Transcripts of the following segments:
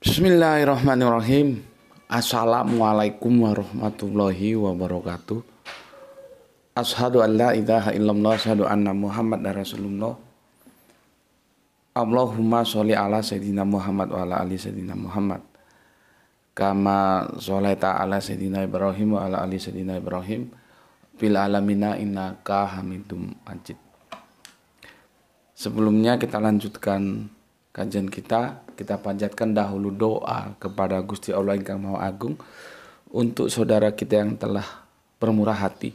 Bismillahirrahmanirrahim. Assalamualaikum warahmatullahi wabarakatuh. Ashadu an la ilaha illallah Ashadu anna muhammad rasulullah Allahumma sholli ala sayyidina muhammad Wa ala ali sayyidina muhammad Kama sholaita taala sayyidina ibrahim Wa ala ali sayyidina ibrahim Bil alamina innaka hamidum majid Sebelumnya kita lanjutkan kajian kita kita panjatkan dahulu doa kepada Gusti Allah yang Maha Agung untuk saudara kita yang telah bermurah hati.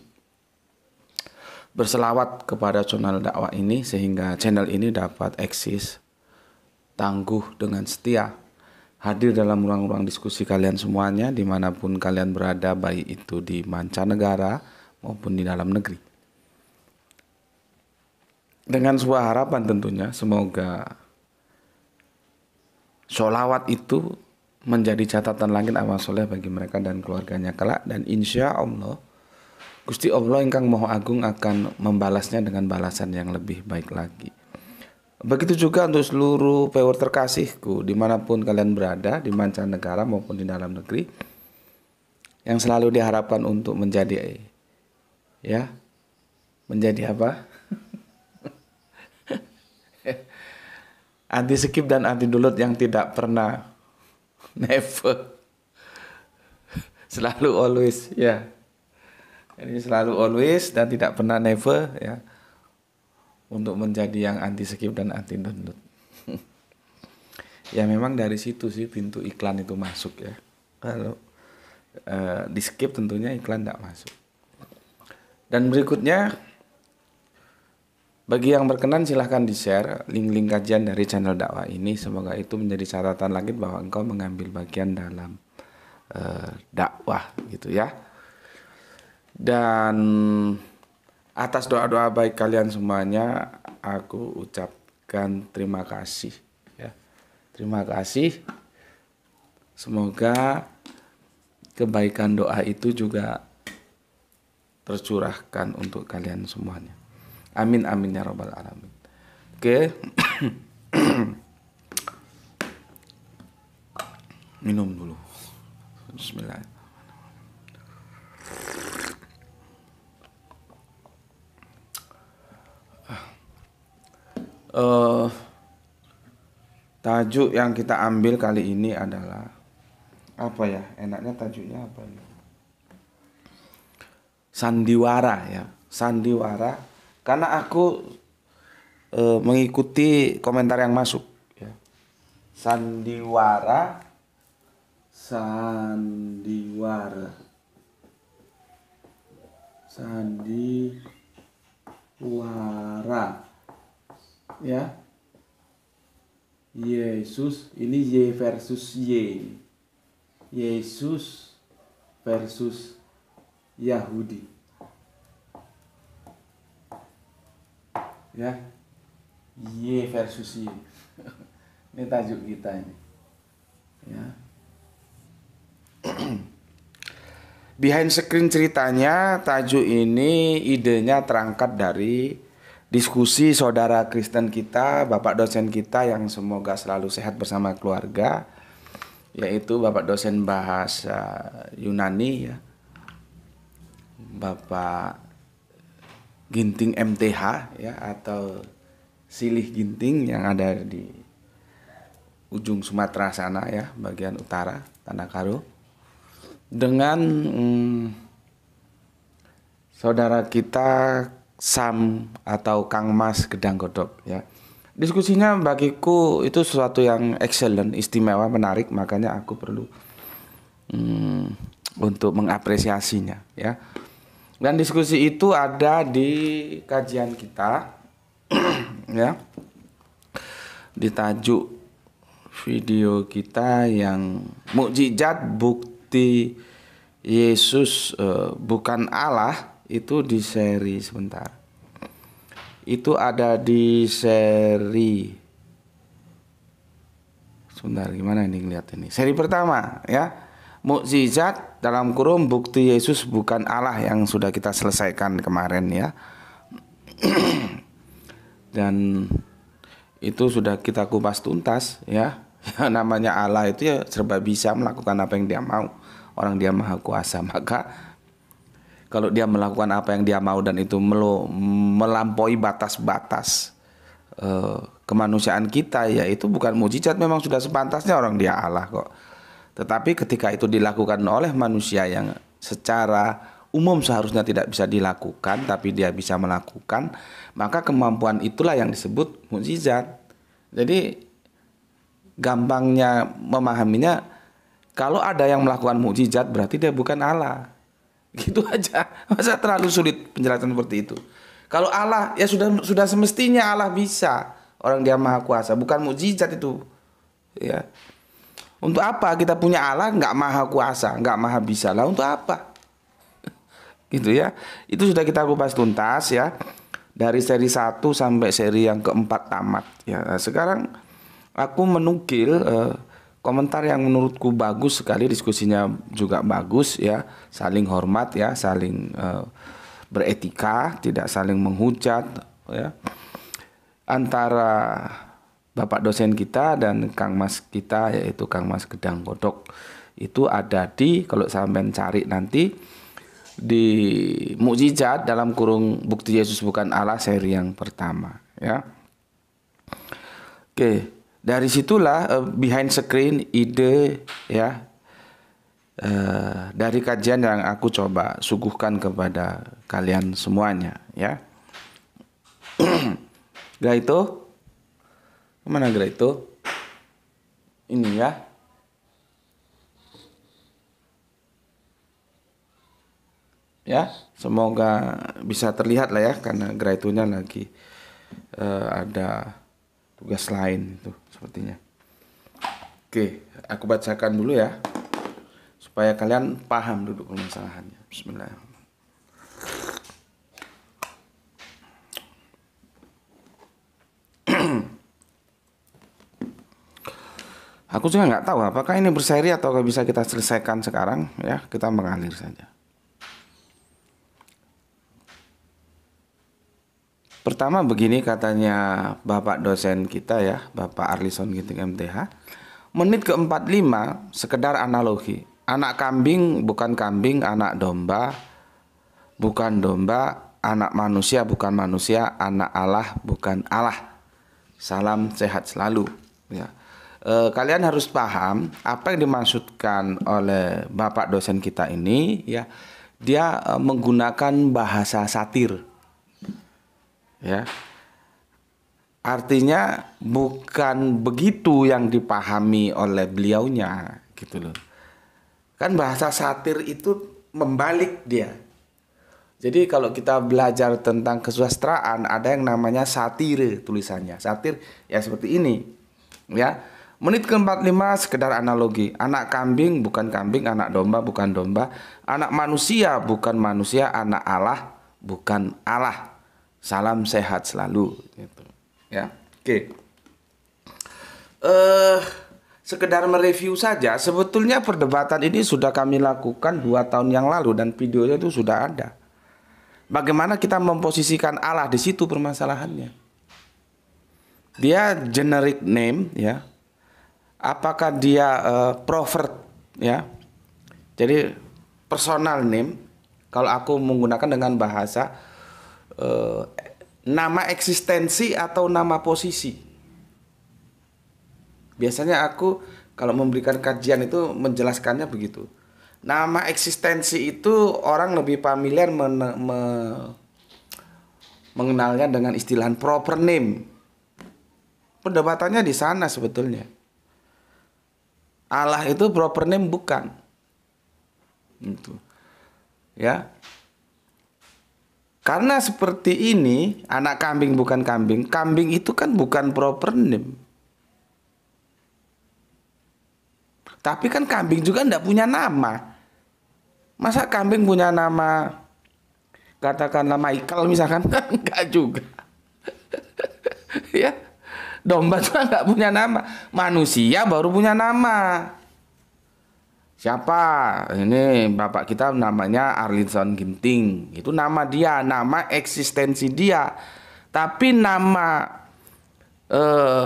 Berselawat kepada channel dakwah ini sehingga channel ini dapat eksis tangguh dengan setia hadir dalam ruang-ruang diskusi kalian semuanya dimanapun kalian berada baik itu di mancanegara maupun di dalam negeri dengan sebuah harapan tentunya semoga Sholawat itu menjadi catatan langit amal soleh bagi mereka dan keluarganya kelak dan insya Allah Gusti Allah ingkang Maha Agung akan membalasnya dengan balasan yang lebih baik lagi. Begitu juga untuk seluruh power terkasihku dimanapun kalian berada di mancanegara maupun di dalam negeri yang selalu diharapkan untuk menjadi ya menjadi apa? anti skip dan anti download yang tidak pernah never selalu always ya ini selalu always dan tidak pernah never ya untuk menjadi yang anti skip dan anti download ya memang dari situ sih pintu iklan itu masuk ya kalau uh, eh, di skip tentunya iklan tidak masuk dan berikutnya bagi yang berkenan silahkan di-share link-link kajian dari channel dakwah ini. Semoga itu menjadi catatan lagi bahwa engkau mengambil bagian dalam uh, dakwah gitu ya. Dan atas doa-doa baik kalian semuanya aku ucapkan terima kasih ya. Terima kasih. Semoga kebaikan doa itu juga tercurahkan untuk kalian semuanya. Amin amin ya robbal alamin. Oke. Minum dulu. Bismillah. Uh, tajuk yang kita ambil kali ini adalah apa ya? Enaknya tajuknya apa ini? Ya? Sandiwara ya. Sandiwara karena aku e, mengikuti komentar yang masuk ya. sandiwara sandiwara sandiwara ya Yesus ini Y versus Y Yesus versus Yahudi ya Y versus Y ini tajuk kita ini ya Behind screen ceritanya tajuk ini idenya terangkat dari diskusi saudara Kristen kita, Bapak dosen kita yang semoga selalu sehat bersama keluarga yaitu Bapak dosen bahasa Yunani ya. Bapak ginting MTH ya atau silih ginting yang ada di ujung Sumatera sana ya bagian utara Tanah Karo dengan hmm, saudara kita Sam atau Kang Mas Gedang Godok ya diskusinya bagiku itu sesuatu yang excellent istimewa menarik makanya aku perlu hmm, untuk mengapresiasinya ya dan diskusi itu ada di kajian kita ya. Di tajuk video kita yang mukjizat bukti Yesus uh, bukan Allah itu di seri sebentar. Itu ada di seri sebentar gimana ini lihat ini. Seri pertama ya mukjizat dalam kurung bukti Yesus bukan Allah yang sudah kita selesaikan kemarin ya. Dan itu sudah kita kupas tuntas ya. ya namanya Allah itu ya serba bisa melakukan apa yang dia mau. Orang dia maha kuasa maka kalau dia melakukan apa yang dia mau dan itu melu melampaui batas-batas uh, kemanusiaan kita ya itu bukan mujizat memang sudah sepantasnya orang dia Allah kok tetapi ketika itu dilakukan oleh manusia yang secara umum seharusnya tidak bisa dilakukan tapi dia bisa melakukan, maka kemampuan itulah yang disebut mukjizat. Jadi gampangnya memahaminya kalau ada yang melakukan mukjizat berarti dia bukan Allah. Gitu aja. Masa terlalu sulit penjelasan seperti itu. Kalau Allah ya sudah sudah semestinya Allah bisa. Orang dia maha kuasa, bukan mukjizat itu. Ya. Untuk apa kita punya Allah nggak maha kuasa, nggak maha bisa lah untuk apa? Gitu ya. Itu sudah kita kupas tuntas ya dari seri 1 sampai seri yang keempat tamat ya. sekarang aku menukil eh, komentar yang menurutku bagus sekali, diskusinya juga bagus ya, saling hormat ya, saling eh, beretika, tidak saling menghujat ya. Antara bapak dosen kita dan Kang Mas kita yaitu Kang Mas Gedang Kodok itu ada di kalau sampean cari nanti di mukjizat dalam kurung bukti Yesus bukan Allah seri yang pertama ya. Oke, dari situlah uh, behind screen ide ya uh, dari kajian yang aku coba suguhkan kepada kalian semuanya ya. Gak itu Mana gerai itu ini ya ya semoga bisa terlihat lah ya karena graitunya kan lagi uh, ada tugas lain itu sepertinya oke aku bacakan dulu ya supaya kalian paham duduk permasalahannya Bismillahirrahmanirrahim Aku juga nggak tahu apakah ini berseri atau bisa kita selesaikan sekarang ya kita mengalir saja. Pertama begini katanya Bapak dosen kita ya, Bapak Arlison Ginting MTH. Menit ke-45 sekedar analogi. Anak kambing bukan kambing, anak domba bukan domba, anak manusia bukan manusia, anak Allah bukan Allah. Salam sehat selalu ya eh, kalian harus paham apa yang dimaksudkan oleh bapak dosen kita ini ya dia eh, menggunakan bahasa satir ya artinya bukan begitu yang dipahami oleh beliaunya gitu loh kan bahasa satir itu membalik dia jadi kalau kita belajar tentang kesusastraan ada yang namanya satire tulisannya satir ya seperti ini ya Menit ke-45 sekedar analogi. Anak kambing bukan kambing, anak domba bukan domba, anak manusia bukan manusia, anak Allah bukan Allah. Salam sehat selalu gitu. Ya. Oke. Okay. Eh uh, sekedar mereview saja, sebetulnya perdebatan ini sudah kami lakukan dua tahun yang lalu dan videonya itu sudah ada. Bagaimana kita memposisikan Allah di situ permasalahannya? Dia generic name ya, apakah dia uh, eh, provert ya. Jadi personal name kalau aku menggunakan dengan bahasa uh, nama eksistensi atau nama posisi. Biasanya aku kalau memberikan kajian itu menjelaskannya begitu. Nama eksistensi itu orang lebih familiar men me mengenalnya dengan istilah proper name. Perdebatannya di sana sebetulnya. Allah itu proper name bukan. Itu. Ya. Karena seperti ini, anak kambing bukan kambing. Kambing itu kan bukan proper name. Tapi kan kambing juga tidak punya nama. Masa kambing punya nama katakanlah Michael misalkan? Enggak juga. ya Domba itu nggak punya nama. Manusia baru punya nama. Siapa? Ini bapak kita namanya Arlinson Ginting. Itu nama dia, nama eksistensi dia. Tapi nama eh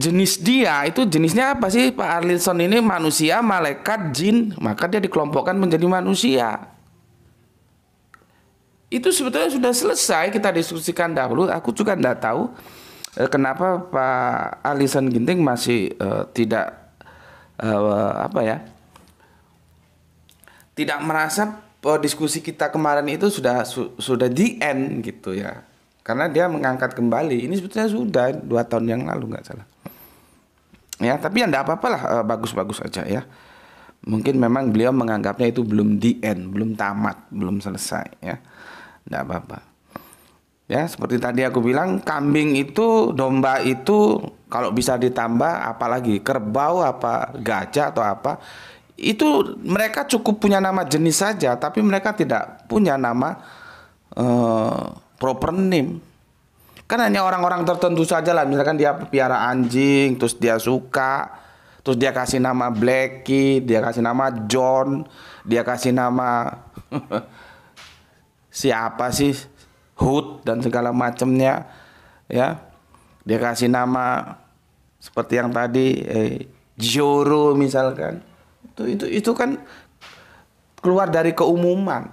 jenis dia itu jenisnya apa sih Pak Arlinson ini manusia, malaikat, jin, maka dia dikelompokkan menjadi manusia itu sebetulnya sudah selesai kita diskusikan dahulu. Aku juga tidak tahu eh, kenapa Pak Alisan Ginting masih eh, tidak eh, apa ya, tidak merasa oh, diskusi kita kemarin itu sudah su, sudah di end gitu ya. Karena dia mengangkat kembali. Ini sebetulnya sudah dua tahun yang lalu nggak salah. Ya, tapi yang tidak apa apalah eh, bagus-bagus aja ya mungkin memang beliau menganggapnya itu belum di end, belum tamat, belum selesai ya. Tidak apa-apa. Ya, seperti tadi aku bilang, kambing itu, domba itu, kalau bisa ditambah, apalagi kerbau, apa gajah atau apa, itu mereka cukup punya nama jenis saja, tapi mereka tidak punya nama uh, proper name. Kan hanya orang-orang tertentu saja lah, misalkan dia piara anjing, terus dia suka, terus dia kasih nama Blackie dia kasih nama John, dia kasih nama siapa sih Hud dan segala macamnya ya dia kasih nama seperti yang tadi eh, Joro misalkan itu itu itu kan keluar dari keumuman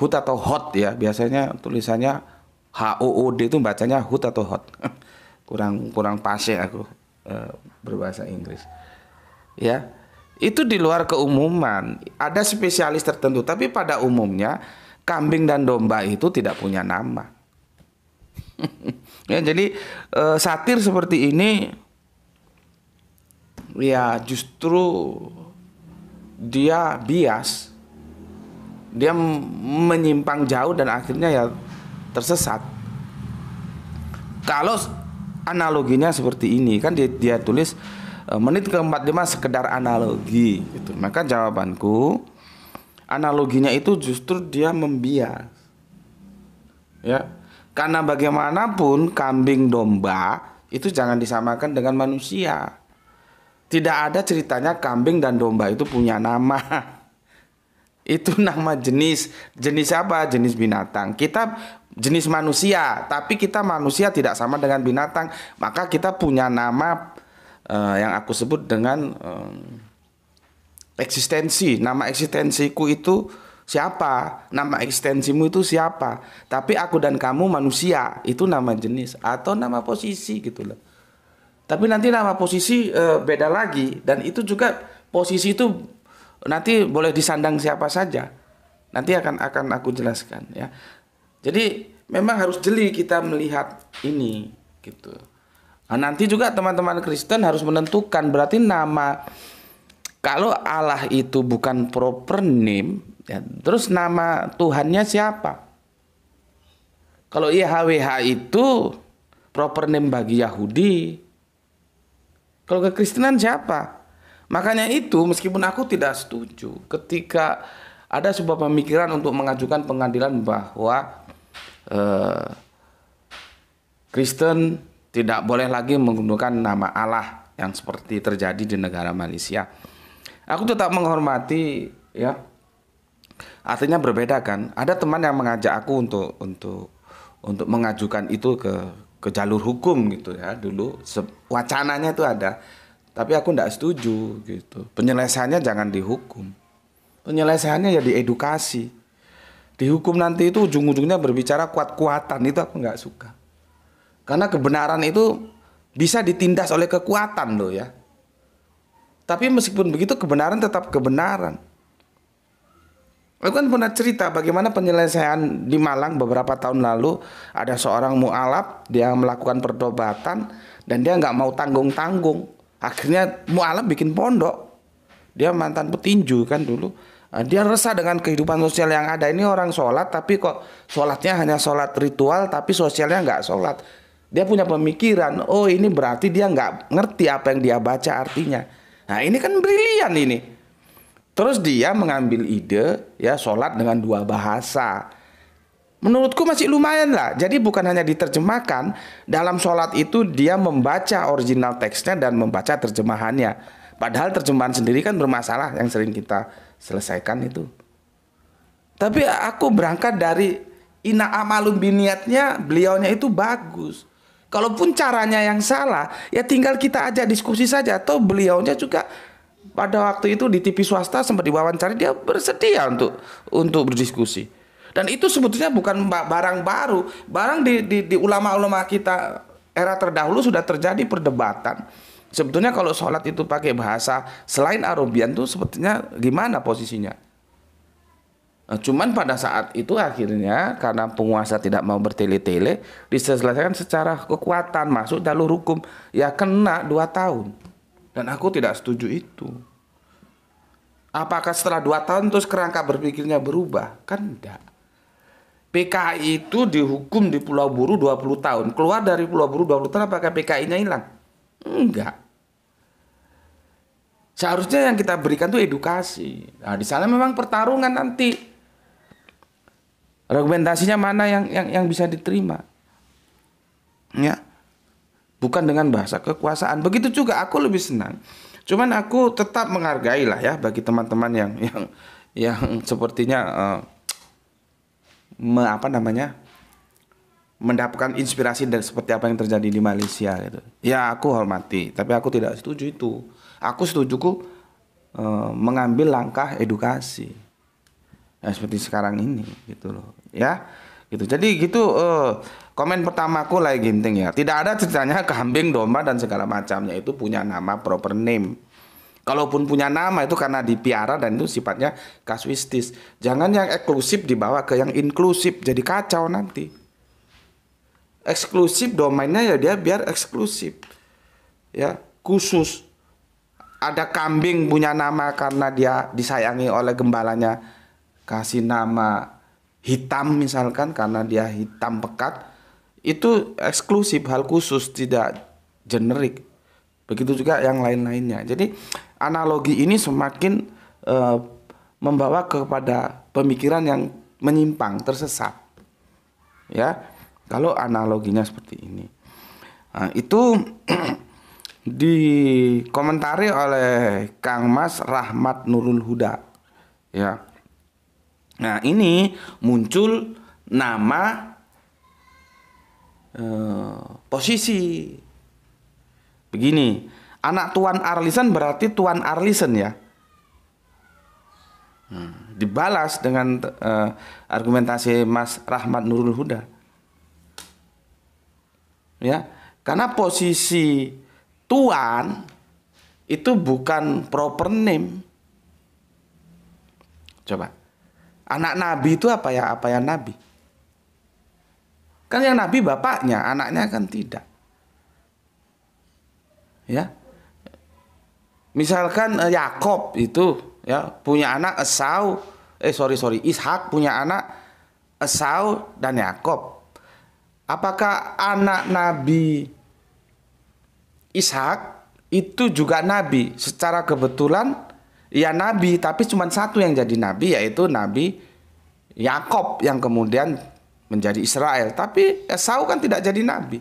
Hud atau Hot ya biasanya tulisannya H O O D itu bacanya Hud atau Hot kurang kurang ya aku eh, berbahasa Inggris ya itu di luar keumuman. Ada spesialis tertentu, tapi pada umumnya kambing dan domba itu tidak punya nama. ya, jadi e, satir seperti ini ya justru dia bias. Dia menyimpang jauh dan akhirnya ya tersesat. Kalau analoginya seperti ini kan dia, dia tulis Eh, menit ke-45 sekedar analogi gitu. Maka jawabanku analoginya itu justru dia membias. Ya. Karena bagaimanapun kambing domba itu jangan disamakan dengan manusia. Tidak ada ceritanya kambing dan domba itu punya nama. Itu nama jenis. Jenis apa? Jenis binatang. Kita jenis manusia, tapi kita manusia tidak sama dengan binatang, maka kita punya nama Eh, yang aku sebut dengan um, eksistensi. Nama eksistensiku itu siapa? Nama eksistensimu itu siapa? Tapi aku dan kamu manusia, itu nama jenis atau nama posisi gitu loh. Tapi nanti nama posisi uh, beda lagi dan itu juga posisi itu nanti boleh disandang siapa saja. Nanti akan akan aku jelaskan ya. Jadi memang harus jeli kita melihat ini gitu. Nah, nanti juga teman-teman Kristen harus menentukan berarti nama kalau Allah itu bukan proper name, ya, terus nama Tuhannya siapa? Kalau YHWH itu proper name bagi Yahudi. Kalau kekristenan siapa? Makanya itu meskipun aku tidak setuju ketika ada sebuah pemikiran untuk mengajukan pengadilan bahwa eh, Kristen tidak boleh lagi menggunakan nama Allah yang seperti terjadi di negara Malaysia. Aku tetap menghormati ya. Artinya berbeda kan. Ada teman yang mengajak aku untuk untuk untuk mengajukan itu ke ke jalur hukum gitu ya dulu wacananya itu ada tapi aku tidak setuju gitu penyelesaiannya jangan dihukum penyelesaiannya ya diedukasi dihukum nanti itu ujung-ujungnya berbicara kuat-kuatan itu aku nggak suka karena kebenaran itu bisa ditindas oleh kekuatan loh ya. Tapi meskipun begitu kebenaran tetap kebenaran. Aku kan pernah cerita bagaimana penyelesaian di Malang beberapa tahun lalu ada seorang mualaf dia melakukan pertobatan dan dia nggak mau tanggung tanggung. Akhirnya mualaf bikin pondok. Dia mantan petinju kan dulu. Nah, dia resah dengan kehidupan sosial yang ada ini orang sholat tapi kok sholatnya hanya sholat ritual tapi sosialnya nggak sholat. Dia punya pemikiran, oh ini berarti dia nggak ngerti apa yang dia baca artinya. Nah ini kan brilian ini. Terus dia mengambil ide ya sholat dengan dua bahasa. Menurutku masih lumayan lah. Jadi bukan hanya diterjemahkan, dalam sholat itu dia membaca original teksnya dan membaca terjemahannya. Padahal terjemahan sendiri kan bermasalah yang sering kita selesaikan itu. Tapi aku berangkat dari ina amalum biniatnya beliaunya itu bagus. Kalaupun caranya yang salah, ya tinggal kita ajak diskusi saja. Atau beliaunya juga pada waktu itu di TV swasta sempat diwawancara dia bersedia untuk untuk berdiskusi. Dan itu sebetulnya bukan barang baru, barang di di, di ulama-ulama kita era terdahulu sudah terjadi perdebatan. Sebetulnya kalau sholat itu pakai bahasa selain Arabian tuh sebetulnya gimana posisinya? Nah, cuman pada saat itu akhirnya karena penguasa tidak mau bertele-tele diselesaikan secara kekuatan masuk jalur hukum ya kena dua tahun dan aku tidak setuju itu. Apakah setelah dua tahun terus kerangka berpikirnya berubah? Kan tidak. PKI itu dihukum di Pulau Buru 20 tahun. Keluar dari Pulau Buru 20 tahun apakah PKI-nya hilang? Enggak. Seharusnya yang kita berikan itu edukasi. Nah, di sana memang pertarungan nanti Argumentasinya mana yang yang yang bisa diterima? Ya. Bukan dengan bahasa kekuasaan. Begitu juga aku lebih senang. Cuman aku tetap menghargai lah ya bagi teman-teman yang yang yang sepertinya uh, me, apa namanya? mendapatkan inspirasi dari seperti apa yang terjadi di Malaysia gitu. Ya aku hormati, tapi aku tidak setuju itu. Aku setujuku uh, mengambil langkah edukasi. Ya, seperti sekarang ini gitu loh ya gitu jadi gitu eh, komen pertamaku like Ginting ya tidak ada ceritanya kambing domba dan segala macamnya itu punya nama proper name kalaupun punya nama itu karena dipiara dan itu sifatnya kasuistis jangan yang eksklusif dibawa ke yang inklusif jadi kacau nanti eksklusif domainnya ya dia biar eksklusif ya khusus ada kambing punya nama karena dia disayangi oleh gembalanya kasih nama hitam misalkan karena dia hitam pekat itu eksklusif hal khusus tidak generik begitu juga yang lain-lainnya jadi analogi ini semakin e, membawa kepada pemikiran yang menyimpang tersesat ya kalau analoginya seperti ini nah, itu dikomentari oleh Kang Mas Rahmat Nurul Huda ya Nah, ini muncul nama uh, posisi. Begini, anak Tuan Arlisan berarti Tuan Arlisan ya. Hmm, dibalas dengan uh, argumentasi Mas Rahmat Nurul Huda. Ya, karena posisi tuan itu bukan proper name. Coba. Anak nabi itu apa ya? Apa yang nabi? Kan yang nabi bapaknya, anaknya kan tidak. Ya. Misalkan eh, Yakob itu ya punya anak Esau, eh sorry sorry Ishak punya anak Esau dan Yakob. Apakah anak Nabi Ishak itu juga nabi secara kebetulan ya nabi tapi cuma satu yang jadi nabi yaitu nabi Yakob yang kemudian menjadi Israel tapi Esau eh, kan tidak jadi nabi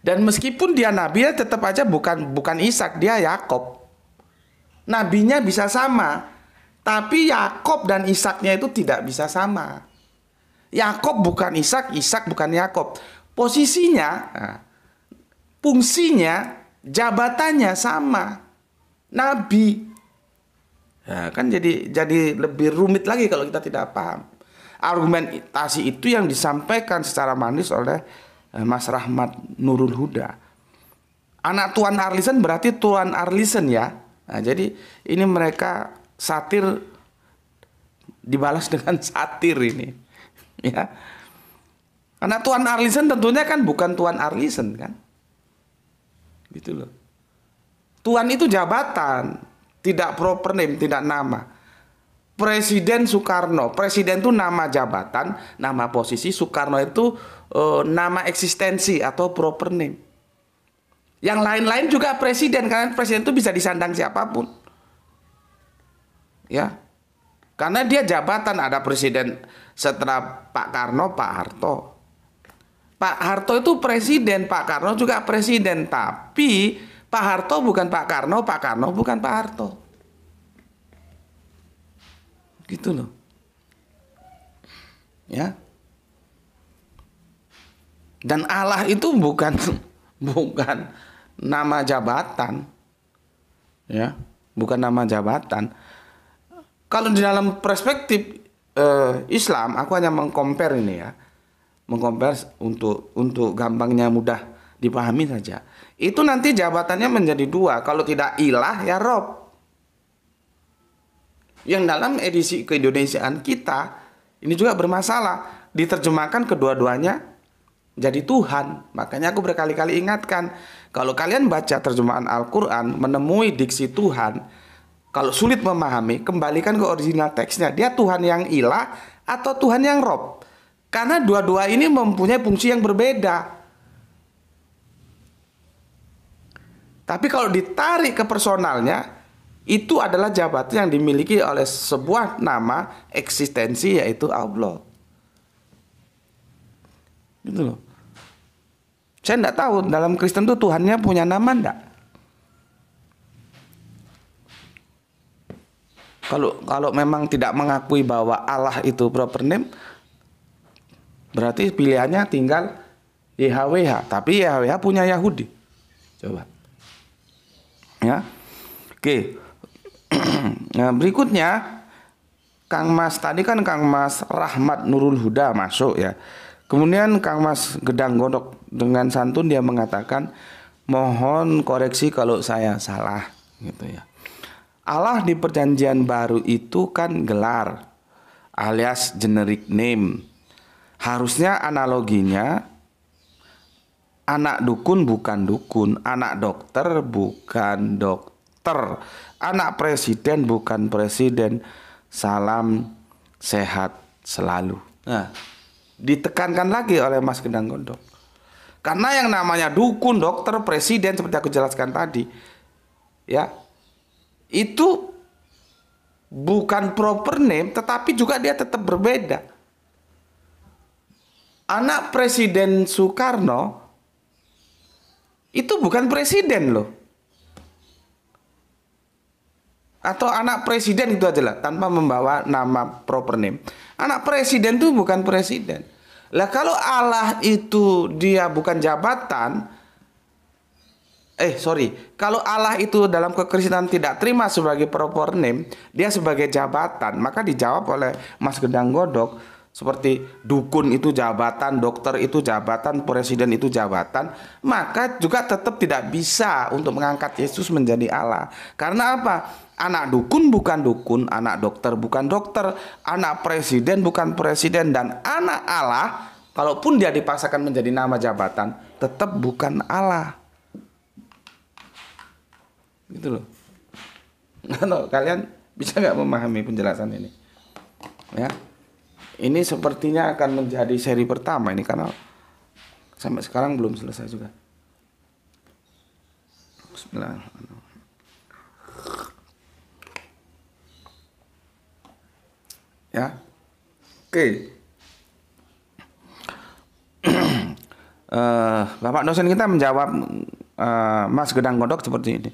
dan meskipun dia nabi ya tetap aja bukan bukan Ishak dia Yakob nabinya bisa sama tapi Yakob dan Ishaknya itu tidak bisa sama Yakob bukan Ishak Ishak bukan Yakob posisinya nah, fungsinya, jabatannya sama nabi. ya, kan jadi jadi lebih rumit lagi kalau kita tidak paham. Argumentasi itu yang disampaikan secara manis oleh eh, Mas Rahmat Nurul Huda. Anak Tuan Arlisen berarti Tuan Arlisen ya. Nah, jadi ini mereka satir dibalas dengan satir ini. ya. Karena Tuan Arlisen tentunya kan bukan Tuan Arlisen kan. Gitu loh. Tuhan itu jabatan, tidak proper name, tidak nama. Presiden Soekarno, presiden itu nama jabatan, nama posisi. Soekarno itu e, nama eksistensi atau proper name. Yang lain-lain juga presiden, karena presiden itu bisa disandang siapapun. Ya, karena dia jabatan ada presiden setelah Pak Karno, Pak Harto. Pak Harto itu presiden, Pak Karno juga presiden, tapi Pak Harto bukan Pak Karno, Pak Karno bukan Pak Harto. Gitu loh. Ya. Dan Allah itu bukan bukan nama jabatan. Ya, bukan nama jabatan. Kalau di dalam perspektif eh, Islam, aku hanya mengkompar ini ya. Mengkompar untuk untuk gampangnya mudah dipahami saja itu nanti jabatannya menjadi dua. Kalau tidak ilah ya Rob. Yang dalam edisi keindonesiaan kita ini juga bermasalah. Diterjemahkan kedua-duanya jadi Tuhan. Makanya aku berkali-kali ingatkan, kalau kalian baca terjemahan Al-Qur'an menemui diksi Tuhan, kalau sulit memahami, kembalikan ke original teksnya. Dia Tuhan yang ilah atau Tuhan yang Rob. Karena dua-dua ini mempunyai fungsi yang berbeda. Tapi kalau ditarik ke personalnya, itu adalah jabatan yang dimiliki oleh sebuah nama eksistensi yaitu Allah. Gitu loh. Saya tidak tahu dalam Kristen tuh Tuhannya punya nama enggak. Kalau kalau memang tidak mengakui bahwa Allah itu proper name, berarti pilihannya tinggal YHWH. Tapi YHWH punya Yahudi. Coba. Ya. Oke. nah, berikutnya Kang Mas tadi kan Kang Mas Rahmat Nurul Huda masuk ya. Kemudian Kang Mas Gedang Gondok dengan santun dia mengatakan mohon koreksi kalau saya salah gitu ya. Allah di perjanjian baru itu kan gelar alias generic name. Harusnya analoginya Anak dukun bukan dukun, anak dokter bukan dokter, anak presiden bukan presiden. Salam sehat selalu. Nah, ditekankan lagi oleh Mas Gendang Gondok. Karena yang namanya dukun, dokter, presiden seperti aku jelaskan tadi, ya itu bukan proper name, tetapi juga dia tetap berbeda. Anak Presiden Soekarno itu bukan presiden loh. Atau anak presiden itu adalah tanpa membawa nama proper name. Anak presiden itu bukan presiden. Lah kalau Allah itu dia bukan jabatan, eh sorry, kalau Allah itu dalam kekristenan tidak terima sebagai proper name, dia sebagai jabatan, maka dijawab oleh Mas Gedang Godok, seperti dukun itu jabatan, dokter itu jabatan, presiden itu jabatan, maka juga tetap tidak bisa untuk mengangkat Yesus menjadi Allah. Karena apa? Anak dukun bukan dukun, anak dokter bukan dokter, anak presiden bukan presiden, dan anak Allah, kalaupun dia dipaksakan menjadi nama jabatan, tetap bukan Allah. Gitu loh. Kalau kalian bisa nggak memahami penjelasan ini? Ya. Ini sepertinya akan menjadi seri pertama ini karena sampai sekarang belum selesai juga. Bismillahirrahmanirrahim. Ya. Oke. Okay. uh, eh, Bapak dosen kita menjawab uh, Mas Gedang Godok seperti ini.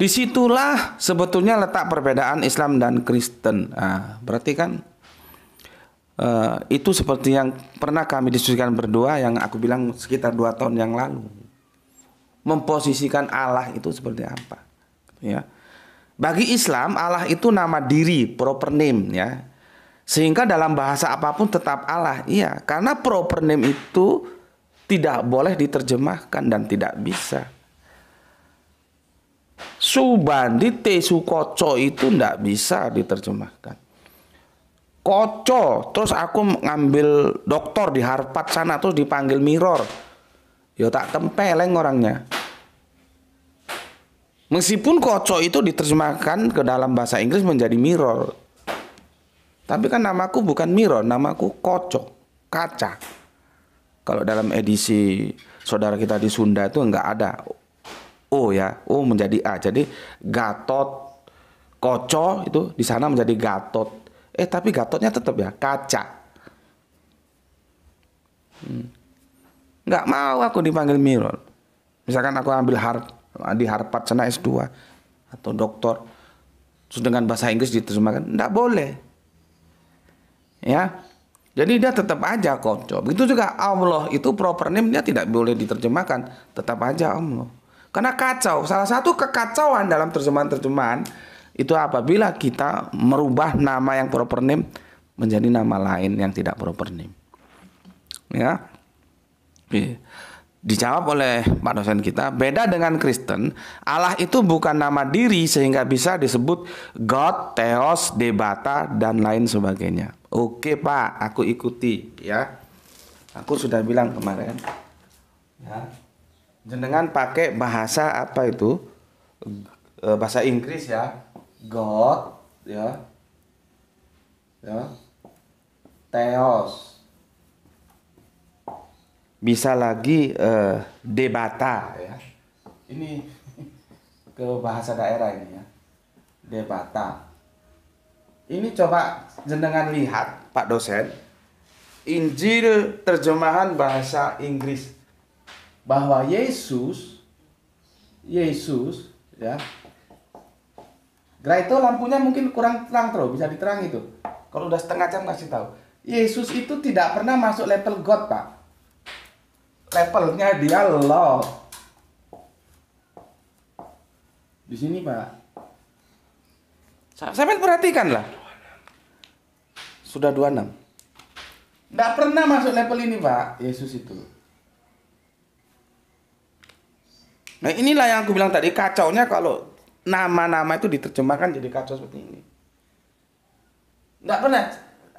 Disitulah sebetulnya letak perbedaan Islam dan Kristen. Nah, berarti kan uh, itu seperti yang pernah kami diskusikan berdua yang aku bilang sekitar dua tahun yang lalu. Memposisikan Allah itu seperti apa? Ya. Bagi Islam Allah itu nama diri, proper name ya. Sehingga dalam bahasa apapun tetap Allah. Iya, karena proper name itu tidak boleh diterjemahkan dan tidak bisa. Subandi tesu koco itu ndak bisa diterjemahkan. Koco, terus aku ngambil doktor di Harpat sana terus dipanggil mirror. yo ya tak tempeleng orangnya. Meskipun koco itu diterjemahkan ke dalam bahasa Inggris menjadi mirror. Tapi kan namaku bukan mirror, namaku koco, kaca. Kalau dalam edisi saudara kita di Sunda itu enggak ada O ya, O menjadi A. Jadi Gatot Koco itu di sana menjadi Gatot. Eh tapi Gatotnya tetap ya kaca. Hmm. Nggak mau aku dipanggil Miron. Misalkan aku ambil har di Harpat sana S2 atau doktor terus dengan bahasa Inggris diterjemahkan nggak boleh ya jadi dia tetap aja kocok begitu juga Allah itu proper name dia tidak boleh diterjemahkan tetap aja Allah karena kacau, salah satu kekacauan dalam terjemahan-terjemahan itu apabila kita merubah nama yang proper name menjadi nama lain yang tidak proper name. Ya. Dijawab oleh Pak dosen kita, beda dengan Kristen, Allah itu bukan nama diri sehingga bisa disebut God, Theos, Debata, dan lain sebagainya. Oke Pak, aku ikuti ya. Aku sudah bilang kemarin. Ya jenengan pakai bahasa apa itu eh, bahasa Inggris ya God ya ya Theos bisa lagi uh, debata ya ini ke bahasa daerah ini ya debata ini coba jenengan lihat Pak dosen Injil terjemahan bahasa Inggris bahwa Yesus Yesus ya Gerai itu lampunya mungkin kurang terang terus bisa diterang itu kalau udah setengah jam kasih tahu Yesus itu tidak pernah masuk level God pak levelnya dia Allah di sini pak saya perhatikan lah sudah 26 tidak pernah masuk level ini pak Yesus itu Nah inilah yang aku bilang tadi kacaunya kalau nama-nama itu diterjemahkan jadi kacau seperti ini. nggak pernah.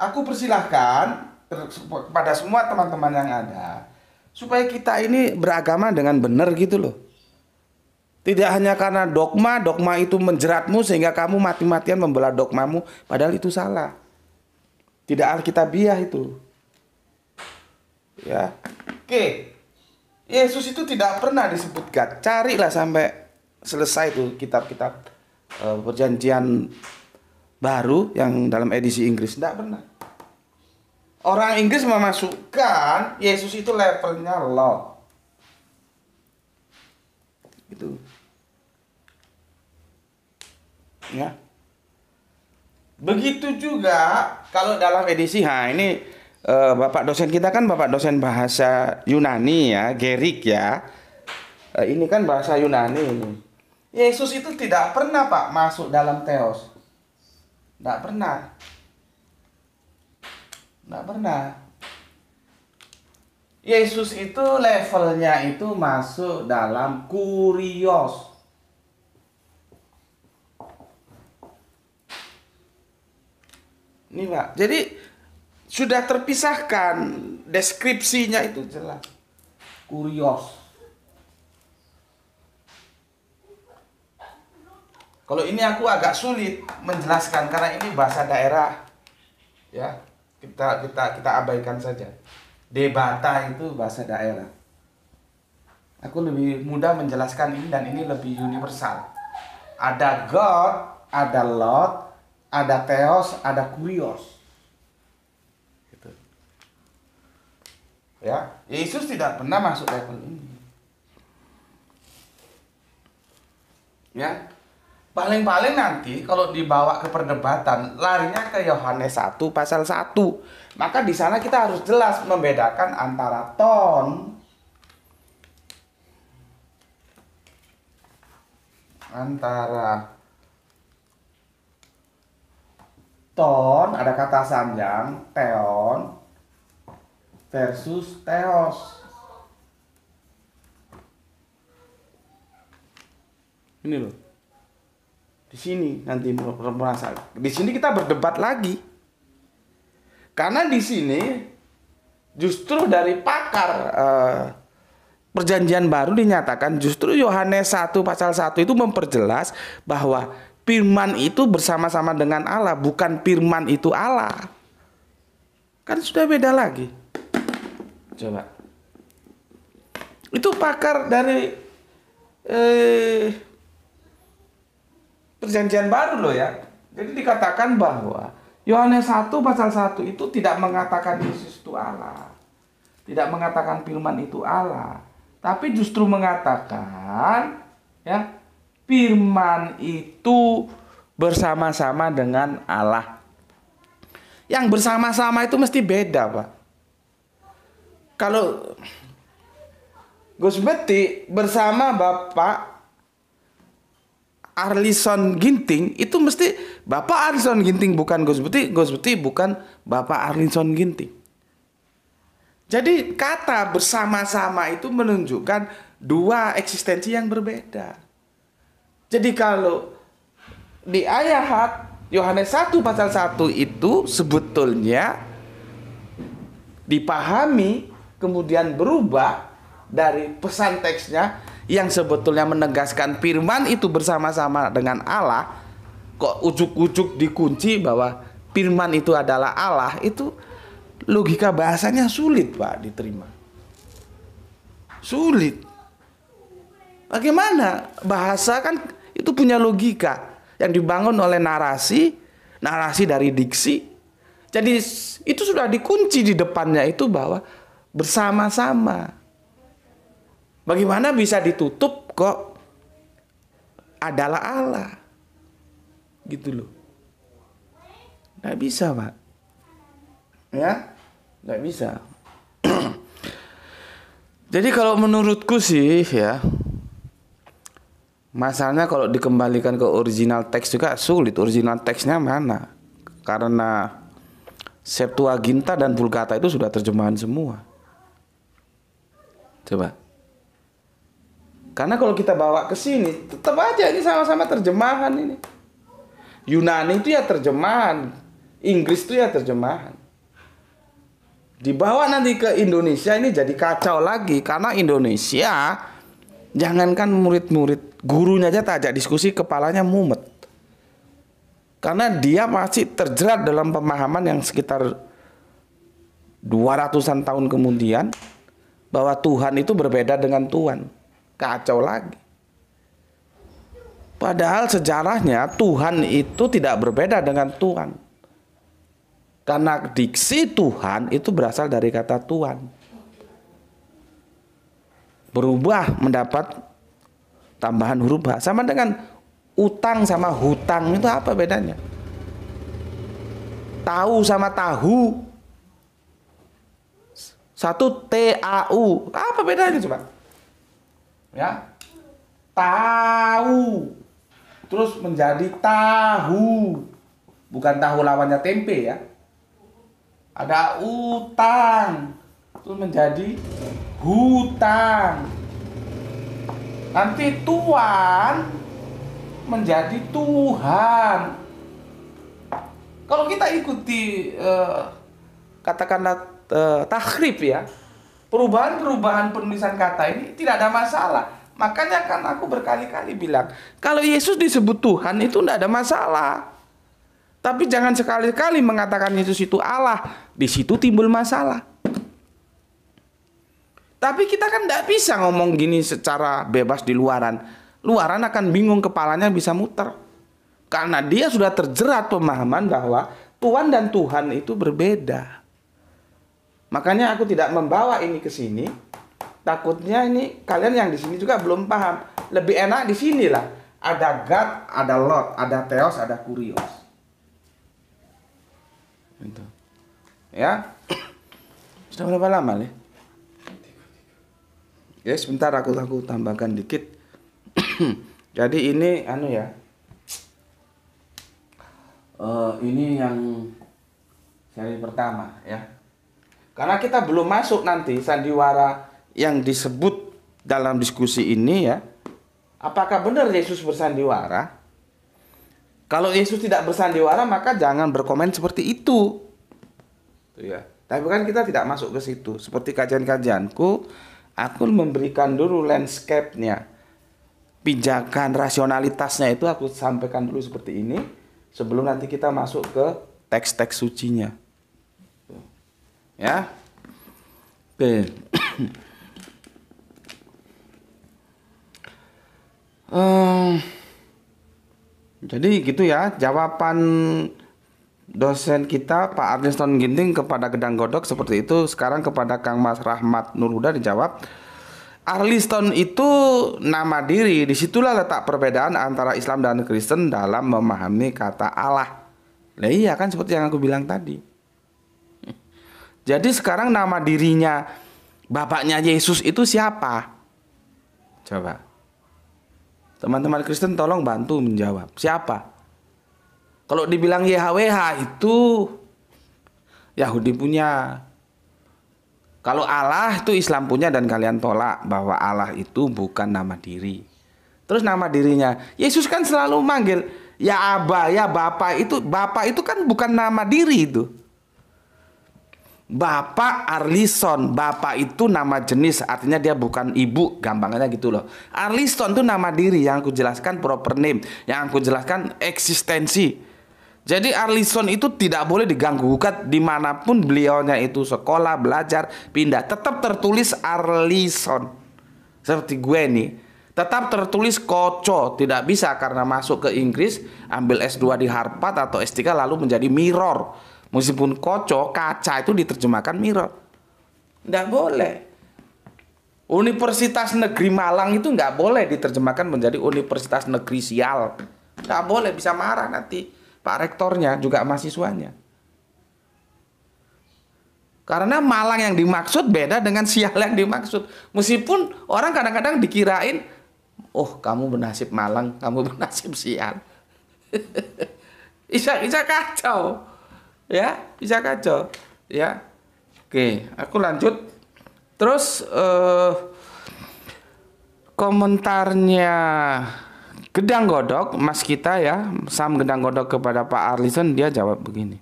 Aku persilahkan kepada semua teman-teman yang ada supaya kita ini beragama dengan benar gitu loh. Tidak hanya karena dogma, dogma itu menjeratmu sehingga kamu mati-matian membela dogmamu, padahal itu salah. Tidak alkitabiah itu. Ya. Oke. Yesus itu tidak pernah disebutkan. Carilah sampai selesai itu kitab-kitab uh, perjanjian baru yang dalam edisi Inggris. Tidak pernah. Orang Inggris memasukkan Yesus itu levelnya Lord. Gitu. Ya. Begitu juga kalau dalam edisi ha ini uh, bapak dosen kita kan bapak dosen bahasa Yunani ya, Gerik ya. Uh, ini kan bahasa Yunani ini. Yesus itu tidak pernah pak masuk dalam teos. Tidak pernah. Tidak pernah. Yesus itu levelnya itu masuk dalam kurios. Ini pak. Jadi sudah terpisahkan deskripsinya itu jelas kurios kalau ini aku agak sulit menjelaskan karena ini bahasa daerah ya kita kita kita abaikan saja debata itu bahasa daerah aku lebih mudah menjelaskan ini dan ini lebih universal ada God ada Lot, ada Theos ada Kurios Ya, Yesus tidak pernah masuk level ini. Ya. Paling-paling nanti kalau dibawa ke perdebatan larinya ke Yohanes 1 pasal 1. Maka di sana kita harus jelas membedakan antara ton antara ton ada kata sanjang teo versus teos. Ini loh. Di sini nanti merasa. Di sini kita berdebat lagi. Karena di sini justru dari pakar eh, perjanjian baru dinyatakan justru Yohanes 1 pasal 1 itu memperjelas bahwa firman itu bersama-sama dengan Allah, bukan firman itu Allah. Kan sudah beda lagi. Coba. Itu pakar dari eh, perjanjian baru loh ya. Jadi dikatakan bahwa Yohanes 1 pasal 1 itu tidak mengatakan Yesus itu Allah. Tidak mengatakan firman itu Allah, tapi justru mengatakan ya, firman itu bersama-sama dengan Allah. Yang bersama-sama itu mesti beda, Pak kalau Gus Beti bersama Bapak Arlison Ginting itu mesti Bapak Arlison Ginting bukan Gus Beti, Gus Beti bukan Bapak Arlison Ginting. Jadi kata bersama-sama itu menunjukkan dua eksistensi yang berbeda. Jadi kalau di ayat Yohanes 1 pasal 1 itu sebetulnya dipahami kemudian berubah dari pesan teksnya yang sebetulnya menegaskan firman itu bersama-sama dengan Allah kok ujuk-ujuk dikunci bahwa firman itu adalah Allah itu logika bahasanya sulit Pak diterima sulit bagaimana bahasa kan itu punya logika yang dibangun oleh narasi narasi dari diksi jadi itu sudah dikunci di depannya itu bahwa bersama-sama. Bagaimana bisa ditutup kok adalah Allah. Gitu loh. Nggak bisa, Pak. Ya, nggak bisa. Jadi kalau menurutku sih ya, masalahnya kalau dikembalikan ke original teks juga sulit. Original teksnya mana? Karena Septuaginta dan Vulgata itu sudah terjemahan semua. Coba. Karena kalau kita bawa ke sini, tetap aja ini sama-sama terjemahan ini. Yunani itu ya terjemahan, Inggris itu ya terjemahan. Dibawa nanti ke Indonesia ini jadi kacau lagi karena Indonesia jangankan murid-murid, gurunya aja tak ajak diskusi kepalanya mumet. Karena dia masih terjerat dalam pemahaman yang sekitar 200-an tahun kemudian bahwa Tuhan itu berbeda dengan Tuhan. Kacau lagi. Padahal sejarahnya Tuhan itu tidak berbeda dengan Tuhan. Karena diksi Tuhan itu berasal dari kata Tuhan. Berubah mendapat tambahan huruf H. Sama dengan utang sama hutang itu apa bedanya? Tahu sama tahu satu TAU. Apa bedanya coba? Ya. Tahu. Terus menjadi tahu. Bukan tahu lawannya tempe ya. Ada utang. Terus menjadi hutang. Nanti tuan menjadi Tuhan. Kalau kita ikuti eh, katakanlah eh, ya. Perubahan-perubahan penulisan kata ini tidak ada masalah. Makanya kan aku berkali-kali bilang, kalau Yesus disebut Tuhan itu tidak ada masalah. Tapi jangan sekali-kali mengatakan Yesus itu Allah. Di situ timbul masalah. Tapi kita kan tidak bisa ngomong gini secara bebas di luaran. Luaran akan bingung kepalanya bisa muter. Karena dia sudah terjerat pemahaman bahwa Tuhan dan Tuhan itu berbeda. Makanya aku tidak membawa ini ke sini. Takutnya ini kalian yang di sini juga belum paham. Lebih enak di sini lah. Ada God, ada Lord, ada Theos, ada Kurios. Itu. Ya. Sudah berapa lama nih? Ya sebentar aku aku tambahkan dikit. Jadi ini anu ya. Uh, ini yang seri pertama ya karena kita belum masuk nanti sandiwara yang disebut dalam diskusi ini ya. Apakah benar Yesus bersandiwara? Kalau Yesus tidak bersandiwara maka jangan berkomen seperti itu. Tuh ya. Tapi kan kita tidak masuk ke situ. Seperti kajian-kajianku, aku memberikan dulu landscape-nya. Pijakan rasionalitasnya itu aku sampaikan dulu seperti ini sebelum nanti kita masuk ke teks-teks sucinya ya. B. um, jadi gitu ya jawaban dosen kita Pak Arliston Ginting kepada Gedang Godok seperti itu. Sekarang kepada Kang Mas Rahmat Nurhuda dijawab. Arliston itu nama diri. Disitulah letak perbedaan antara Islam dan Kristen dalam memahami kata Allah. Nah, iya kan seperti yang aku bilang tadi. Jadi sekarang nama dirinya bapaknya Yesus itu siapa? Coba. Teman-teman Kristen tolong bantu menjawab. Siapa? Kalau dibilang YHWH itu Yahudi punya. Kalau Allah itu Islam punya dan kalian tolak bahwa Allah itu bukan nama diri. Terus nama dirinya, Yesus kan selalu manggil ya Aba, ya Bapak itu Bapak itu kan bukan nama diri itu. Bapak Arlison, bapak itu nama jenis, artinya dia bukan ibu, gampangnya gitu loh. Arlison itu nama diri yang aku jelaskan proper name, yang aku jelaskan eksistensi. Jadi Arlison itu tidak boleh diganggu gugat dimanapun beliaunya itu sekolah, belajar, pindah, tetap tertulis Arlison. Seperti gue nih, tetap tertulis koco, tidak bisa karena masuk ke Inggris, ambil S2 di Harvard atau S3 lalu menjadi mirror meskipun kocok kaca itu diterjemahkan mirror nggak boleh Universitas Negeri Malang itu nggak boleh diterjemahkan menjadi Universitas Negeri Sial nggak boleh bisa marah nanti Pak Rektornya juga mahasiswanya karena Malang yang dimaksud beda dengan Sial yang dimaksud meskipun orang kadang-kadang dikirain oh kamu bernasib Malang kamu bernasib Sial Isa-isa kacau ya bisa kacau ya oke aku lanjut terus eh, komentarnya Gedang Godok Mas kita ya Sam Gedang Godok kepada Pak Arlison dia jawab begini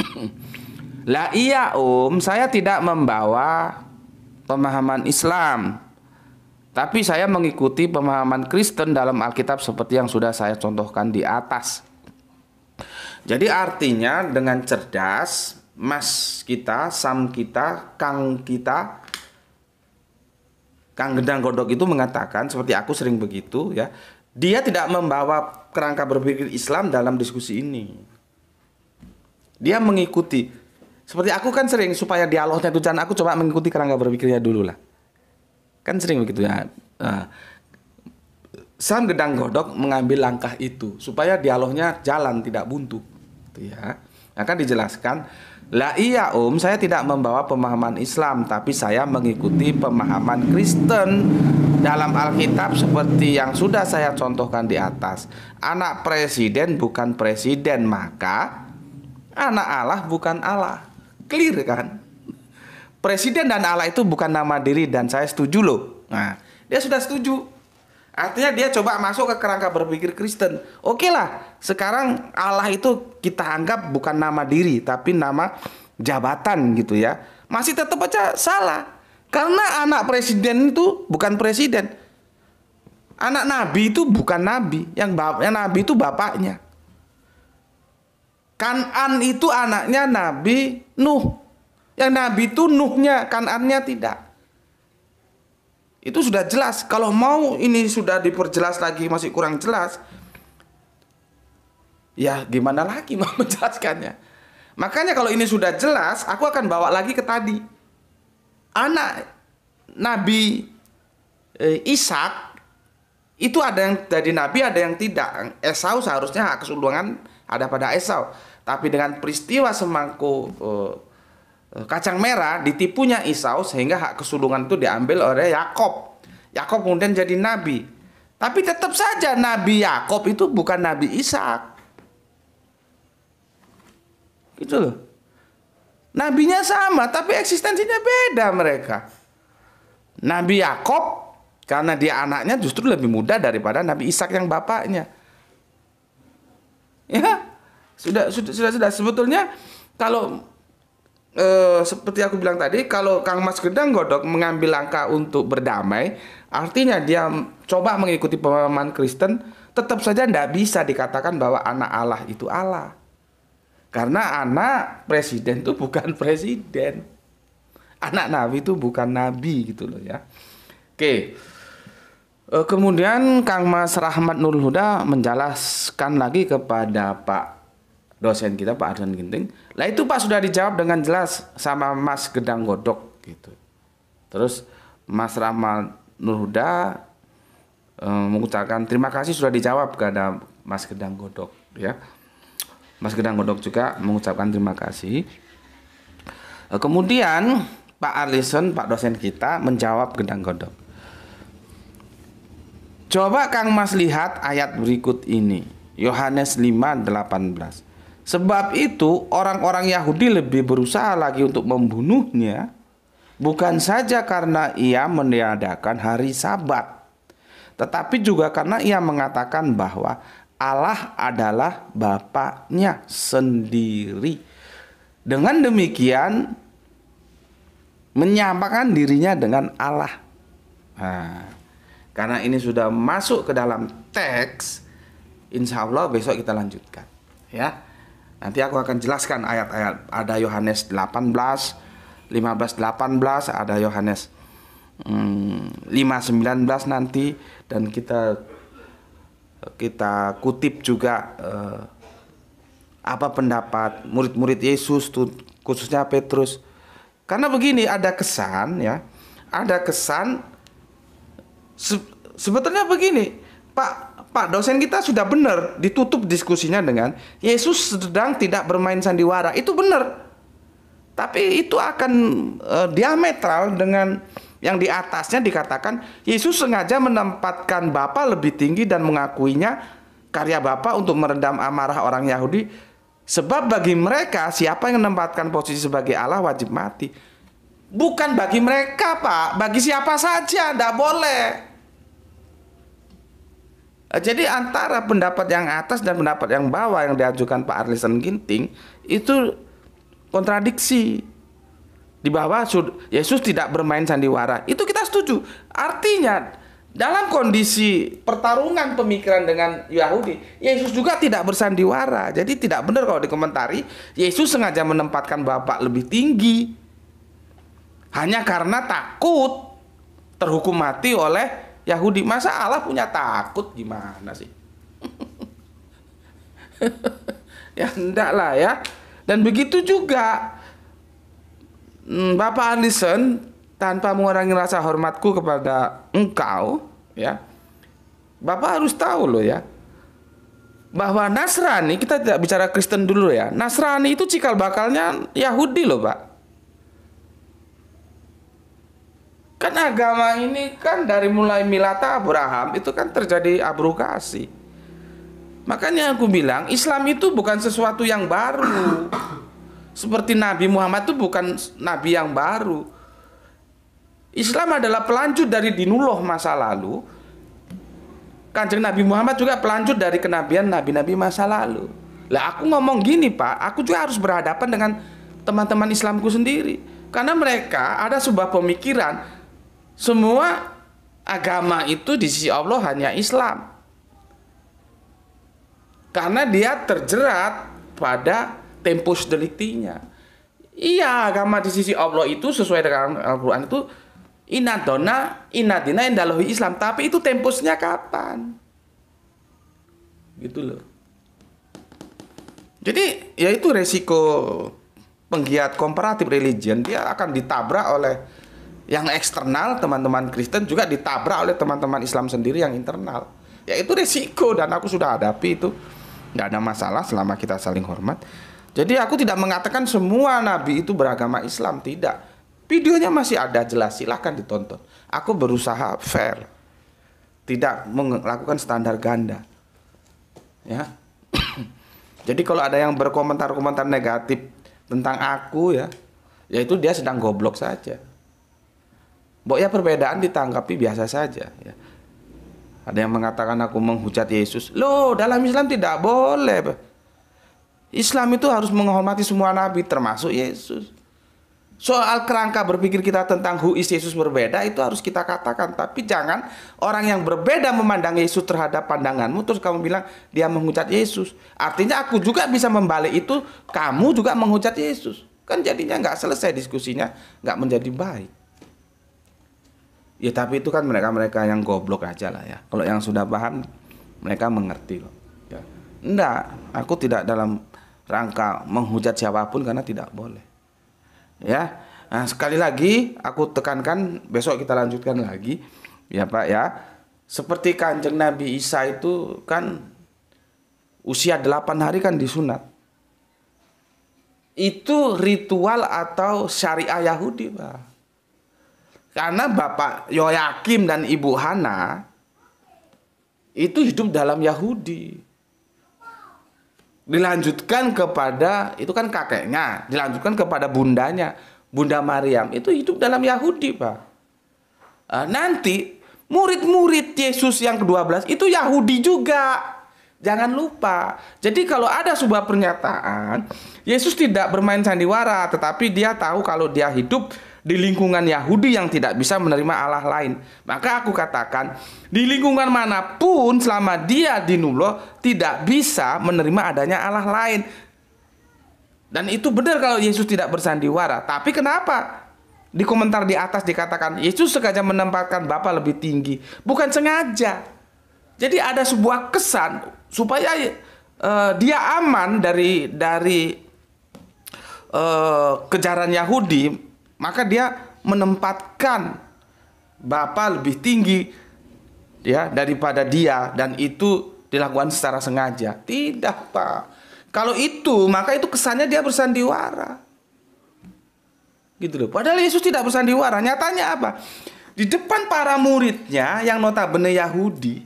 lah iya Om saya tidak membawa pemahaman Islam tapi saya mengikuti pemahaman Kristen dalam Alkitab seperti yang sudah saya contohkan di atas. Jadi artinya dengan cerdas, mas kita, sam kita, kang kita, kang gendang godok itu mengatakan seperti aku sering begitu ya, dia tidak membawa kerangka berpikir Islam dalam diskusi ini. Dia mengikuti seperti aku kan sering supaya dialognya tujuan aku coba mengikuti kerangka berpikirnya dulu lah. Kan sering begitu ya. Nah, Sam Gedang Godok mengambil langkah itu supaya dialognya jalan tidak buntu gitu ya. Akan dijelaskan, la iya Om, saya tidak membawa pemahaman Islam tapi saya mengikuti pemahaman Kristen dalam Alkitab seperti yang sudah saya contohkan di atas. Anak presiden bukan presiden, maka anak Allah bukan Allah. Clear kan? Presiden dan Allah itu bukan nama diri dan saya setuju loh. Nah, dia sudah setuju Artinya dia coba masuk ke kerangka berpikir Kristen. Oke lah, sekarang Allah itu kita anggap bukan nama diri, tapi nama jabatan gitu ya. Masih tetap aja salah. Karena anak presiden itu bukan presiden. Anak nabi itu bukan nabi. Yang, bap yang nabi itu bapaknya. Kanan itu anaknya nabi Nuh. Yang nabi itu Nuhnya, Kanannya tidak. Itu sudah jelas. Kalau mau ini sudah diperjelas lagi masih kurang jelas. Ya gimana lagi mau menjelaskannya. Makanya kalau ini sudah jelas, aku akan bawa lagi ke tadi. Anak Nabi e, Ishak itu ada yang jadi nabi ada yang tidak Esau seharusnya hak kesulungan ada pada Esau tapi dengan peristiwa semangku e, eh, Eh, kacang merah ditipunya Isau sehingga hak kesulungan itu diambil oleh Yakob. Yakob kemudian jadi nabi. Tapi tetap saja Nabi Yakob itu bukan Nabi Ishak. Gitu loh. Nabinya sama tapi eksistensinya beda mereka. Nabi Yakob karena dia anaknya justru lebih muda daripada Nabi Ishak yang bapaknya. Ya, sudah sudah sudah, sudah. sebetulnya kalau eh, seperti aku bilang tadi, kalau Kang Mas Gedang Godok mengambil langkah untuk berdamai, artinya dia coba mengikuti pemahaman Kristen, tetap saja tidak bisa dikatakan bahwa anak Allah itu Allah. Karena anak presiden itu bukan presiden. Anak nabi itu bukan nabi gitu loh ya. Oke. Eh, kemudian Kang Mas Rahmat Nurul Huda menjelaskan lagi kepada Pak dosen kita Pak Ardan Ginting. Lah itu Pak sudah dijawab dengan jelas sama Mas Gedang Godok gitu. Terus Mas ramal Nurhuda e, eh, mengucapkan terima kasih sudah dijawab kepada Mas Gedang Godok ya. Mas Gedang Godok juga mengucapkan terima kasih. E, kemudian Pak Arlison, Pak dosen kita menjawab Gedang Godok. Coba Kang Mas lihat ayat berikut ini. Yohanes 5:18. Sebab itu orang-orang Yahudi lebih berusaha lagi untuk membunuhnya bukan saja karena ia meniadakan hari sabat tetapi juga karena ia mengatakan bahwa Allah adalah bapaknya sendiri. Dengan demikian menyamakan dirinya dengan Allah. Nah, karena ini sudah masuk ke dalam teks, insya Allah besok kita lanjutkan. Ya. Nanti aku akan jelaskan ayat-ayat. Ada Yohanes 18, 15, 18, ada Yohanes hmm, 5, 19 nanti dan kita kita kutip juga eh, apa pendapat murid-murid Yesus tuh, khususnya Petrus. Karena begini ada kesan ya, ada kesan se sebetulnya begini, Pak Pak dosen kita sudah benar ditutup diskusinya dengan Yesus sedang tidak bermain sandiwara. Itu benar. Tapi itu akan e, diametral dengan yang di atasnya dikatakan Yesus sengaja menempatkan Bapa lebih tinggi dan mengakuinya karya Bapa untuk meredam amarah orang Yahudi sebab bagi mereka siapa yang menempatkan posisi sebagai Allah wajib mati. Bukan bagi mereka, Pak. Bagi siapa saja, tidak boleh. Nah, jadi antara pendapat yang atas dan pendapat yang bawah yang diajukan Pak Arlison Ginting itu kontradiksi di bawah Yesus tidak bermain sandiwara. Itu kita setuju. Artinya dalam kondisi pertarungan pemikiran dengan Yahudi, Yesus juga tidak bersandiwara. Jadi tidak benar kalau dikomentari Yesus sengaja menempatkan Bapak lebih tinggi hanya karena takut terhukum mati oleh Yahudi. Masa Allah punya takut gimana sih? ya enggak lah ya. Dan begitu juga hmm, Bapak Anderson tanpa mengurangi rasa hormatku kepada engkau ya. Bapak harus tahu loh ya bahwa Nasrani kita tidak bicara Kristen dulu ya. Nasrani itu cikal bakalnya Yahudi loh, Pak. Kan agama ini kan dari mulai milata Abraham itu kan terjadi abrogasi. Makanya aku bilang Islam itu bukan sesuatu yang baru. Seperti Nabi Muhammad itu bukan nabi yang baru. Islam adalah pelanjut dari dinuloh masa lalu. Kanjeng Nabi Muhammad juga pelanjut dari kenabian nabi-nabi masa lalu. Lah aku ngomong gini, Pak, aku juga harus berhadapan dengan teman-teman Islamku sendiri. Karena mereka ada sebuah pemikiran semua agama itu di sisi Allah hanya Islam. Karena dia terjerat pada tempus deliktinya. Iya, agama di sisi Allah itu sesuai dengan Al-Qur'an itu inadona inadina indalohi Islam, tapi itu tempusnya kapan? Gitu loh. Jadi, ya itu resiko penggiat komparatif religion dia akan ditabrak oleh yang eksternal teman-teman Kristen juga ditabrak oleh teman-teman Islam sendiri yang internal. Ya itu resiko dan aku sudah hadapi itu. Nggak ada masalah selama kita saling hormat. Jadi aku tidak mengatakan semua nabi itu beragama Islam, tidak. Videonya masih ada jelas, silahkan ditonton. Aku berusaha fair. Tidak melakukan standar ganda. Ya. Jadi kalau ada yang berkomentar-komentar negatif tentang aku ya, yaitu dia sedang goblok saja Bok ya perbedaan ditanggapi biasa saja ya. Ada yang mengatakan aku menghujat Yesus. Loh, dalam Islam tidak boleh. Islam itu harus menghormati semua nabi termasuk Yesus. Soal kerangka berpikir kita tentang who is Yesus berbeda itu harus kita katakan. Tapi jangan orang yang berbeda memandang Yesus terhadap pandanganmu terus kamu bilang dia menghujat Yesus. Artinya aku juga bisa membalik itu kamu juga menghujat Yesus. Kan jadinya nggak selesai diskusinya, nggak menjadi baik ya tapi itu kan mereka-mereka yang goblok aja lah ya kalau yang sudah paham mereka mengerti loh ya. enggak aku tidak dalam rangka menghujat siapapun karena tidak boleh ya nah, sekali lagi aku tekankan besok kita lanjutkan lagi ya Pak ya seperti kanjeng Nabi Isa itu kan usia 8 hari kan disunat itu ritual atau syariah Yahudi Pak karena Bapak Yoyakim dan Ibu Hana itu hidup dalam Yahudi. Dilanjutkan kepada itu kan kakeknya, dilanjutkan kepada bundanya, Bunda Maryam itu hidup dalam Yahudi, Pak. Ah, nanti murid-murid Yesus yang ke-12 itu Yahudi juga. Jangan lupa. Jadi kalau ada sebuah pernyataan, Yesus tidak bermain sandiwara, tetapi dia tahu kalau dia hidup di lingkungan Yahudi yang tidak bisa menerima Allah lain. Maka aku katakan, di lingkungan manapun selama dia dinullah tidak bisa menerima adanya Allah lain. Dan itu benar kalau Yesus tidak bersandiwara. Tapi kenapa? Di komentar di atas dikatakan Yesus sengaja menempatkan Bapa lebih tinggi, bukan sengaja. Jadi ada sebuah kesan supaya uh, dia aman dari dari uh, kejaran Yahudi maka dia menempatkan Bapa lebih tinggi ya daripada dia dan itu dilakukan secara sengaja. Tidak, Pak. Kalau itu, maka itu kesannya dia bersandiwara. Gitu loh. Padahal Yesus tidak bersandiwara. Nyatanya apa? Di depan para muridnya yang notabene Yahudi,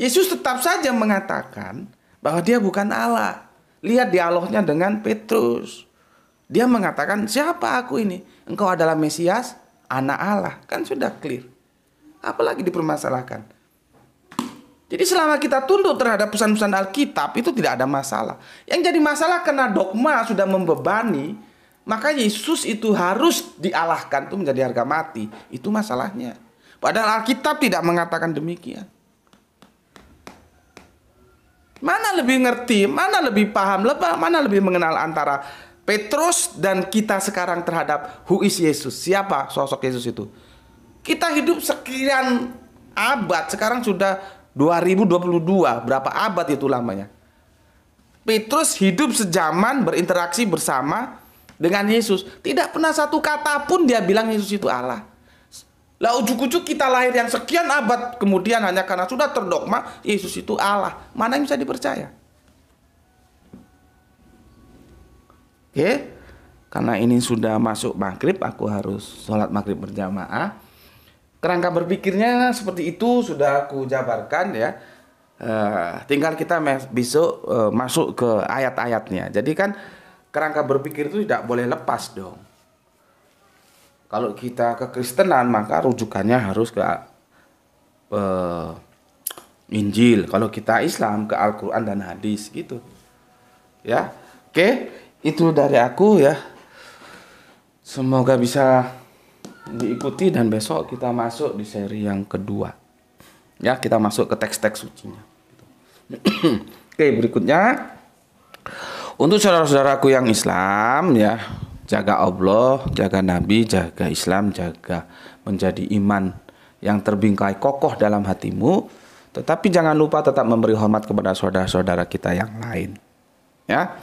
Yesus tetap saja mengatakan bahwa dia bukan Allah. Lihat dialognya dengan Petrus. Dia mengatakan, "Siapa aku ini?" engkau adalah Mesias, anak Allah. Kan sudah clear. Apalagi dipermasalahkan. Jadi selama kita tunduk terhadap pesan-pesan Alkitab itu tidak ada masalah. Yang jadi masalah karena dogma sudah membebani, maka Yesus itu harus dialahkan tuh menjadi harga mati. Itu masalahnya. Padahal Alkitab tidak mengatakan demikian. Mana lebih ngerti, mana lebih paham, mana lebih mengenal antara Petrus dan kita sekarang terhadap who is Yesus. Siapa sosok Yesus itu? Kita hidup sekian abad, sekarang sudah 2022, berapa abad itu lamanya? Petrus hidup sejaman berinteraksi bersama dengan Yesus. Tidak pernah satu kata pun dia bilang Yesus itu Allah. Lah ujuk-ujuk kita lahir yang sekian abad kemudian hanya karena sudah terdogma Yesus itu Allah. Mana yang bisa dipercaya? Oke. Karena ini sudah masuk maghrib, aku harus sholat maghrib berjamaah. Kerangka berpikirnya seperti itu sudah aku jabarkan ya. Uh, tinggal kita besok uh, masuk ke ayat-ayatnya. Jadi kan kerangka berpikir itu tidak boleh lepas dong. Kalau kita ke Kristenan maka rujukannya harus ke uh, Injil. Kalau kita Islam ke Al-Quran dan hadis gitu. Ya, oke. Okay? itu dari aku ya. Semoga bisa diikuti dan besok kita masuk di seri yang kedua. Ya, kita masuk ke teks-teks sucinya. Oke, berikutnya untuk saudara-saudaraku yang Islam ya, jaga Allah, jaga Nabi, jaga Islam, jaga menjadi iman yang terbingkai kokoh dalam hatimu, tetapi jangan lupa tetap memberi hormat kepada saudara-saudara kita yang lain. Ya.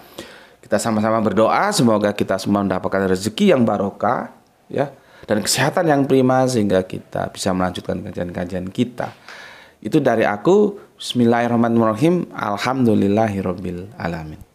Kita sama-sama berdoa semoga kita semua mendapatkan rezeki yang barokah ya dan kesehatan yang prima sehingga kita bisa melanjutkan kajian-kajian kita. Itu dari aku. Bismillahirrahmanirrahim. Alhamdulillahirabbil alamin.